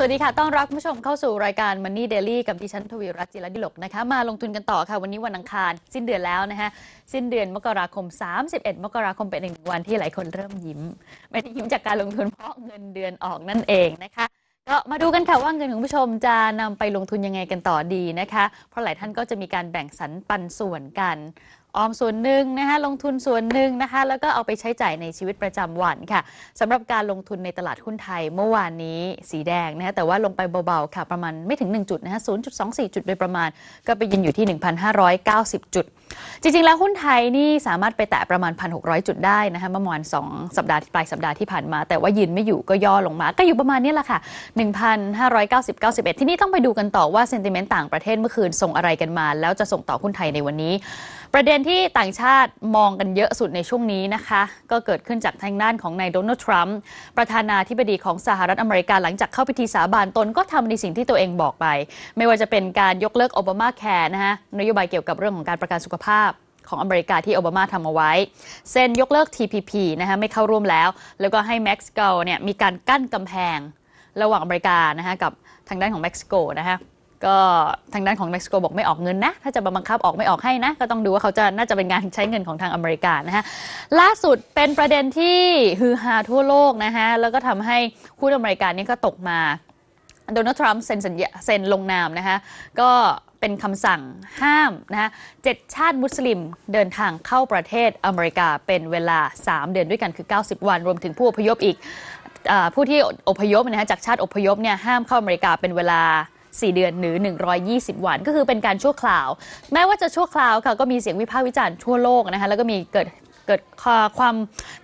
สวัสดีค่ะ ต้อนรับผู้ชมเข้าสู่รายการ Money Daily กับดิฉันทวีรัตน์จิรดิลกนะคะ มาลงทุนกันต่อค่ะ วันนี้วันอังคาร สิ้นเดือนแล้วนะคะสิ้นเดือนมกราคม 31 มกราคมเป็นหนึ่งวันที่หลายคนเริ่มยิ้ม ไม่ได้ยิ้มจากการลงทุนเพราะเงินเดือนออกนั่นเองนะคะ ก็มาดูกันค่ะว่าเงินของผู้ชมจะนำไปลงทุนยังไงกันต่อดีนะคะ เพราะหลายท่านก็จะมีการแบ่งสรรปันส่วนกันออมส่วนหนึ่งนะคะลงทุนส่วนหนึ่งนะคะแล้วก็เอาไปใช้จ่ายในชีวิตประจำวันค่ะสำหรับการลงทุนในตลาดหุ้นไทยเมื่อวานนี้ สีแดงนะคะแต่ว่าลงไปเบาๆค่ะประมาณไม่ถึง1จุดนะคะ0.24 จุดโดยประมาณ ก็ไปยืนอยู่ที่ 1,590 จุด จริงๆแล้วหุ้นไทยนี่สามารถไปแตะประมาณ 1,600 จุดได้นะคะเมื่อวานสงสัปดาห์ปลายสัปดาห์ที่ผ่านมา แต่ว่ายืนไม่อยู่ก็ย่อลงมา ก็อยู่ประมาณนี้แหละค่ะ1,590 91 ที่นี่ต้องไปดูกันต่อว่าเซนติเมนต์ต่าง ประเทศเมื่อคืนส่งอะไรกันมา แล้วจะส่งต่อหุ้นไทยในวันนี้ ประเด็นนที่ต่างชาติมองกันเยอะสุดในช่วงนี้นะคะ ก็เกิดขึ้นจากทางด้านของนายโดนัลด์ทรัมป์ประธานาธิบดีของสหรัฐอเมริกาหลังจากเข้าพิธีสาบานตน ก็ทำในสิ่งที่ตัวเองบอกไป ไม่ว่าจะเป็นการยกเลิกโอบามาแคร์นะคะนโยบายเกี่ยวกับเรื่องของการประกันสุขภาพของอเมริกาที่โอบามาทำเอาไว้ เซ็นยกเลิก TPP นะคะไม่เข้าร่วมแล้ว แล้วก็ให้เม็กซิโกเนี่ยมีการกั้นกำแพงระหว่างอเมริกานะคะกับทางด้านของเม็กซิโกนะคะก็ทางด้านของเม็กซิโกบอกไม่ออกเงินนะ ถ้าจะบังคับออก ไม่ออกให้นะ ก็ต้องดูว่าเขาจะ น่าจะเป็นการใช้เงินของทางอเมริกานะฮะล่าสุดเป็นประเด็นที่ ฮือฮาทั่วโลกนะฮะ แล้วก็ทำให้หู้นอเมริกานี่ก็ตกมาโดนัลด์ทรัมป์เซ็นสัญญาเซ็นลงนามนะคะก็เป็นคำสั่งห้ามนะคะเจ็ดชาติมุสลิมเดินทางเข้าประเทศอเมริกาเป็นเวลา 3 เดือนด้วยกันคือ 90 วัน รวมถึงผู้อพยพอีกอผู้ที่อพยพนะฮะจากชาติอพยพเนี่ยห้ามเข้าอเมริกาเป็นเวลา4 เดือนหรือ 120 วัน ก็คือเป็นการชั่วคราวแม้ว่าจะชั่วคราวค่ะก็มีเสียงวิพากษ์วิจารณ์ทั่วโลกนะคะแล้วก็มีเกิดเกิดความ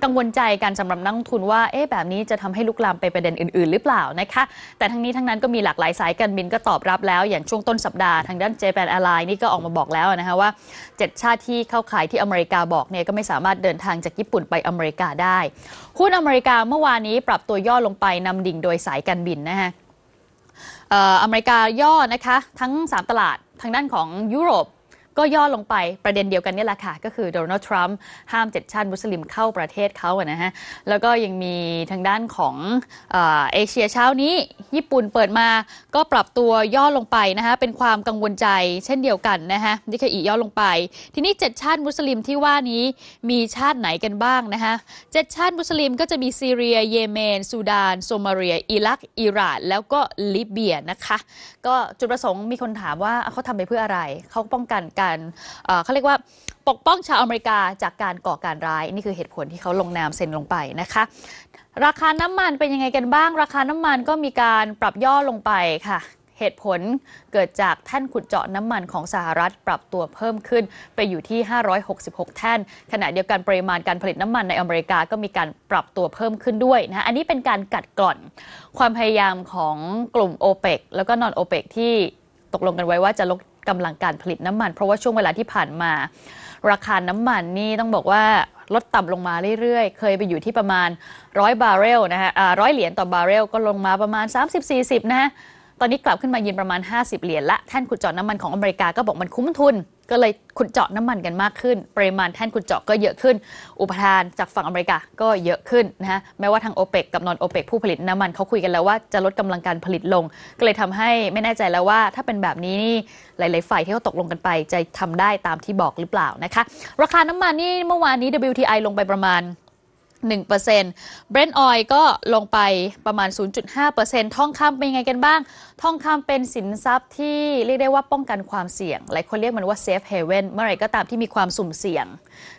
กังวลใจการสำหรับนักทุนว่าเอ๊ะแบบนี้จะทำให้ลุกลามไปประเด็นอื่นๆ หรือเปล่านะคะแต่ทั้งนี้ทั้งนั้นก็มีหลากหลายสายการบินก็ตอบรับแล้วอย่างช่วงต้นสัปดาห์ทางด้าน Japan a i r l i n e นี่ก็ออกมาบอกแล้วนะคะว่า 7 ชาติที่เข้าขายที่อเมริกาบอกเนี่ยก็ไม่สามารถเดินทางจากญี่ปุ่นไปอเมริกาได้หุ้นอเมริกาเมื่อวานนี้ปรับตัวย่อลงไปนำดิ่งโดยสายการบินนะคะอเมริกาย่อนะคะ ทั้ง3ตลาดทางด้านของยุโรปก็ย่อลงไปประเด็นเดียวกันนี่แหละค่ะ ก็คือโดนัลด์ทรัมป์ห้ามเจ็ดชาติมุสลิมเข้าประเทศเขาอะนะฮะแล้วก็ยังมีทางด้านของเอเชียเช้านี้ญี่ปุ่นเปิดมาก็ปรับตัวย่อลงไปนะคะเป็นความกังวลใจเช่นเดียวกันนะคะนีเคอีย่อลงไป ทีนี้เจ็ดชาติมุสลิมที่ว่านี้มีชาติไหนกันบ้างนะคะเจ็ดชาติมุสลิมก็จะมีซีเรีย เยเมนซูดานโซมาเลีย อิรักอิหร่านแล้วก็ลิเบียนะคะก็จุดประสงค์มีคนถามว่าเขาทำไปเพื่ออะไรเขาป้องกันการการเขาเรียกว่าปกป้องชาวอเมริกาจากการก่อการร้ายนี่คือเหตุผลที่เขาลงนามเซ็นลงไปนะคะราคาน้ำมันเป็นยังไงกันบ้าง ราคาน้ำมันก็มีการปรับย่อลงไปค่ะเหตุผลเกิดจากแท่นขุดเจาะน้ำมันของสหรัฐ ปรับตัวเพิ่มขึ้น ไปอยู่ที่ 566 แท่นขณะเดียวกันปริมาณการผลิตน้ำมันในอเมริกาก็มีการปรับตัวเพิ่มขึ้นด้วยนะอันนี้เป็นการกัดกร่อนความพยายามของกลุ่มโอเปกแล้วก็นอนโอเปกที่ตกลงกันไว้ว่าจะลดกำลังการผลิตน้ำมัน เพราะว่าช่วงเวลาที่ผ่านมา ราคาน้ำมันนี่ต้องบอกว่าลดต่ำลงมาเรื่อยๆ เคยไปอยู่ที่ประมาณร้อยบาร์เรลนะฮะร้อยเหรียญต่อบาร์เรลก็ลงมาประมาณ 30-40นะฮะตอนนี้กลับขึ้นมายืนประมาณ 50เหรียญละท่านขุดจอดน้ำมันของอเมริกาก็บอกมันคุ้มทุนก็เลยขุดเจาะน้ำมันกันมากขึ้น ปริมาณแท่นขุดเจาะก็เยอะขึ้น อุปทานจากฝั่งอเมริกาก็เยอะขึ้นนะฮะแม้ว่าทางโอเปกกับนอนโอเปกผู้ผลิตน้ำมันเขาคุยกันแล้วว่าจะลดกำลังการผลิตลง ก็เลยทำให้ไม่แน่ใจแล้วว่าถ้าเป็นแบบนี้นี่หลาย ๆ ฝ่ายที่เขาตกลงกันไป จะทำได้ตามที่บอกหรือเปล่านะคะราคาน้ำมันนี่เมื่อวานนี้ WTI ลงไปประมาณ1%เบรนท์ออยก็ลงไปประมาณ 0.5%ทองคำเป็นยังไงกันบ้างทองคำเป็นสินทรัพย์ที่เรียกได้ว่าป้องกันความเสี่ยง หลายคนเรียกมันว่าเซฟเฮเว่นเมื่อไหร่ก็ตามที่มีความสุ่มเสี่ยง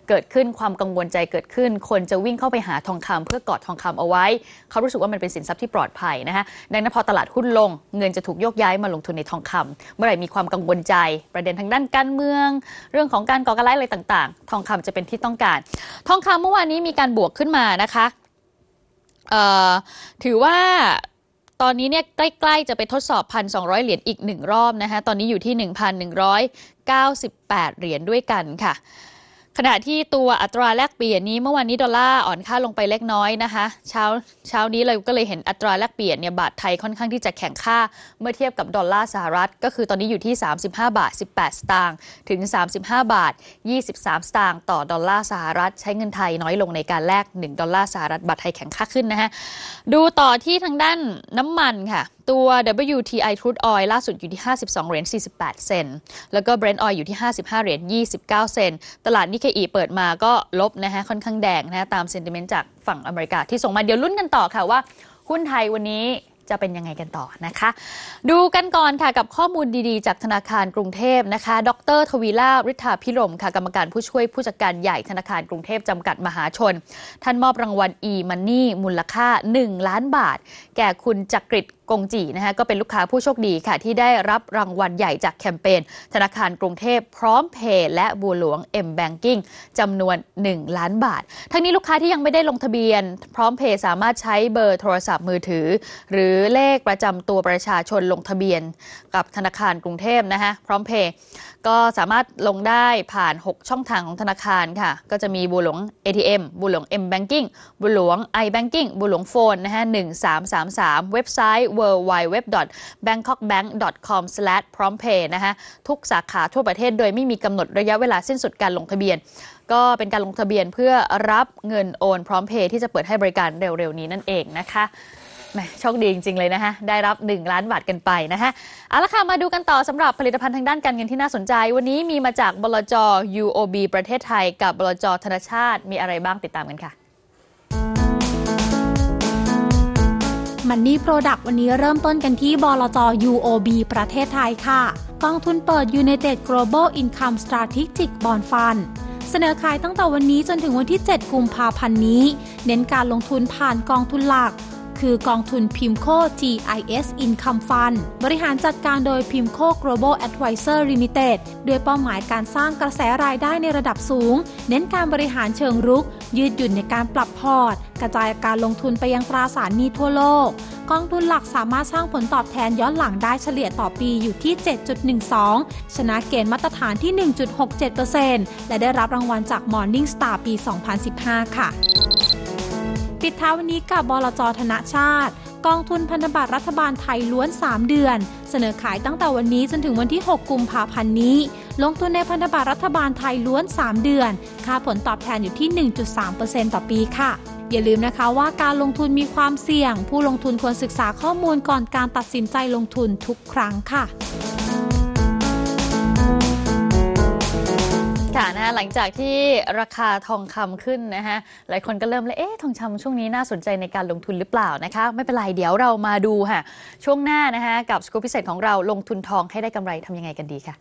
เกิดขึ้นความกังวลใจเกิดขึ้น คนจะวิ่งเข้าไปหาทองคำเพื่อกอดทองคำเอาไว้ เขารู้สึกว่ามันเป็นสินทรัพย์ที่ปลอดภัยนะคะดังนั้นพอตลาดหุ้นลง เงินจะถูกโยกย้ายมาลงทุนในทองคำ เมื่อไหร่มีความกังวลใจประเด็นทางด้านการเมือง เรื่องของการก่อการร้ายอะไรต่าง ๆ ทองคำจะเป็นที่ต้องการทองคำเมื่อวานนี้มีการบวกขึ้นมานะคะถือว่าตอนนี้เนี่ยใกล้ ๆ จะไปทดสอบ 1,200 เหรียญอีกหนึ่งรอบนะคะตอนนี้อยู่ที่ 1,198เหรียญด้วยกันค่ะขณะที่ตัวอัตราแลกเปลี่ยนนี้เมื่อวานนี้ดอลลาร์อ่อนค่าลงไปเล็กน้อยนะคะ เช้าเช้านี้เราก็เลยเห็นอัตราแลกเปลี่ยนเนี่ยบาทไทยค่อนข้างที่จะแข็งค่าเมื่อเทียบกับดอลลาร์สหรัฐ ก็คือตอนนี้อยู่ที่ 35 บาท 18 สตางค์ถึง 35 บาท 23สตางค์ต่อดอลลาร์สหรัฐใช้เงินไทยน้อยลงในการแลก1ดอลลาร์สหรัฐบาทไทยแข็งค่าขึ้นนะฮะดูต่อที่ทางด้านน้ำมันค่ะตัว WTI Crude Oil ล่าสุดอยู่ที่ 52เหรียญ48 เซน แล้วก็ Brent Oil อยู่ที่ 55เหรียญ29 เซนตลาดนิเคอีเปิดมาก็ลบนะฮะค่อนข้างแดงนะะตามเซนติเมนต์จากฝั่งอเมริกาที่ส่งมา เดี๋ยวลุ้นกันต่อค่ะว่า หุ้นไทยวันนี้จะเป็นยังไงกันต่อนะคะ ดูกันก่อนค่ะกับข้อมูลดีๆ จากธนาคารกรุงเทพนะคะดรทวีลาฤทธาพิรมค่ะกรรมการผู้ช่วยผู้จัดการใหญ่ธนาคารกรุงเทพจำกัดมหาชน ท่านมอบรางวัล e-money มูลค่า 1 ล้านบาท แก่คุณจักริดกงจีนะคะก็เป็นลูกค้าผู้โชคดีค่ะที่ได้รับรางวัลใหญ่จากแคมเปญธนาคารกรุงเทพพร้อมเพย์และบัวหลวง M Banking จำนวน 1 ล้านบาท ทั้งนี้ลูกค้าที่ยังไม่ได้ลงทะเบียน พร้อมเพย์สามารถใช้เบอร์โทรศัพท์มือถือ หรือเลขประจำตัวประชาชนลงทะเบียน กับธนาคารกรุงเทพนะคะพร้อมเพย์ก็สามารถลงได้ผ่าน 6 ช่องทางของธนาคารค่ะ ก็จะมีบุหลวง ATM บุหลวง M Banking บุหลวง i Banking บุหลวงโฟนนะฮะ1333 เว็บไซต์ w w w b a n g k o k b a n k c o m p r o m p a y นะฮะทุกสาขาทั่วประเทศโดยไม่มีกำหนดระยะเวลาสิ้นสุดการลงทะเบียน ก็เป็นการลงทะเบียนเพื่อรับเงินโอนพร้อมเพย์ที่จะเปิดให้บริการเร็วๆนี้นั่นเองนะคะโชคดีจริง ๆ เลยนะฮะ ได้รับ 1 ล้านบาทกันไปนะฮะ เอาละค่ะ มาดูกันต่อสำหรับผลิตภัณฑ์ทางด้านการเงินที่น่าสนใจ วันนี้มีมาจากบลจ UOB ประเทศไทย กับบลจ ธนชาติ มีอะไรบ้างติดตามกันค่ะมันนี่โปรดักต์วันนี้เริ่มต้นกันที่บลจ UOB ประเทศไทยค่ะ กองทุนเปิด United Global Income Strategic Bond Fund เสนอขายตั้งแต่วันนี้จนถึงวันที่7กุมภาพันธ์นี้ เน้นการลงทุนผ่านกองทุนหลักคือกองทุนพิมโค GIS Income Fund บริหารจัดการโดยพิมโค Global Advisor Limited ด้วยเป้าหมายการสร้างกระแสรายได้ในระดับสูง เน้นการบริหารเชิงรุก ยืดหยุ่นในการปรับพอร์ต กระจายการลงทุนไปยังตราสารหนี้ทั่วโลก กองทุนหลักสามารถสร้างผลตอบแทนย้อนหลังได้เฉลี่ยต่อปีอยู่ที่ 7.12 ชนะเกณฑ์มาตรฐานที่ 1.67%และได้รับรางวัลจาก Morningstar ปี 2015 ค่ะปิดท้ายวันนี้กับบลจ ธนชาติ กองทุนพันธบัตรรัฐบาลไทยล้วน 3 เดือน เสนอขายตั้งแต่วันนี้ จนถึงวันที่ 6 กุมภาพันธ์นี้ ลงทุน ในพันธบัตรรัฐบาลไทยล้วน 3 เดือน ค่าผลตอบแทนอยู่ที่ 1.3%ต่อปีค่ะ อย่าลืมนะคะว่าการลงทุนมีความเสี่ยง ผู้ลงทุนควรศึกษาข้อมูลก่อนการตัดสินใจลงทุนทุกครั้งค่ะค่ะนะหลังจากที่ราคาทองคำขึ้นนะฮะหลายคนก็เริ่มเลยเอ๊ะทองคาช่วงนี้น่าสนใจในการลงทุนหรือเปล่านะคะไม่เป็นไรเดี๋ยวเรามาดูค่ะช่วงหน้านะคะกับสกู๊ปพิเศษของเราลงทุนทองให้ได้กำไรทํำยังไงกันดีค่ะ